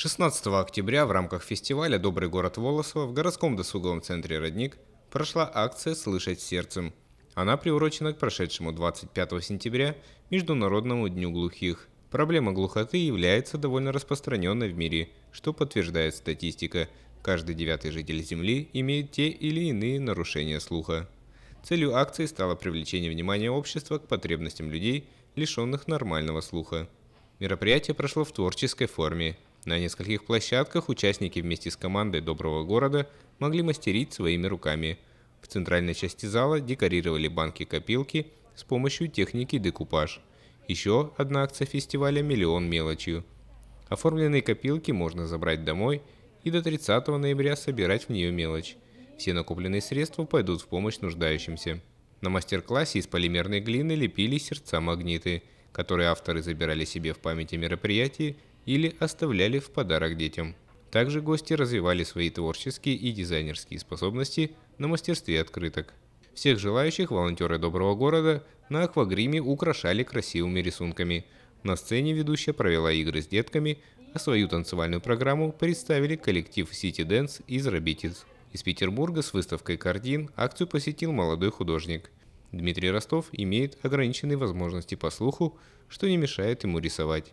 16 октября в рамках фестиваля «Добрый город Волосово» в городском досуговом центре «Родник» прошла акция «Слышать сердцем». Она приурочена к прошедшему 25 сентября Международному дню глухих. Проблема глухоты является довольно распространенной в мире, что подтверждает статистика. Каждый девятый житель Земли имеет те или иные нарушения слуха. Целью акции стало привлечение внимания общества к потребностям людей, лишенных нормального слуха. Мероприятие прошло в творческой форме, на нескольких площадках участники вместе с командой Доброго города могли мастерить своими руками. В центральной части зала декорировали банки-копилки с помощью техники декупаж. Еще одна акция фестиваля «Миллион мелочью». Оформленные копилки можно забрать домой и до 30 ноября собирать в нее мелочь. Все накопленные средства пойдут в помощь нуждающимся. На мастер-классе из полимерной глины лепили сердца-магниты, которые авторы забирали себе в памяти мероприятий или оставляли в подарок детям. Также гости развивали свои творческие и дизайнерские способности на мастерстве открыток. Всех желающих волонтеры Доброго города на аквагриме украшали красивыми рисунками. На сцене ведущая провела игры с детками, а свою танцевальную программу представили коллектив City Dance из Рабитис. Из Петербурга с выставкой картин акцию посетил молодой художник. Дмитрий Ростов имеет ограниченные возможности по слуху, что не мешает ему рисовать.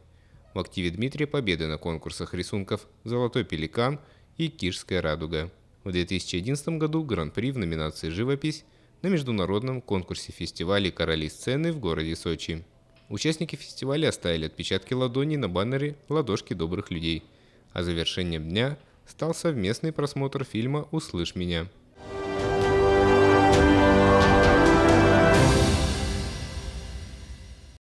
В активе Дмитрия победы на конкурсах рисунков «Золотой пеликан» и «Кишская радуга». В 2011 году Гран-при в номинации «Живопись» на международном конкурсе фестивалей «Короли сцены» в городе Сочи. Участники фестиваля оставили отпечатки ладоней на баннере «Ладошки добрых людей», а завершением дня стал совместный просмотр фильма «Услышь меня».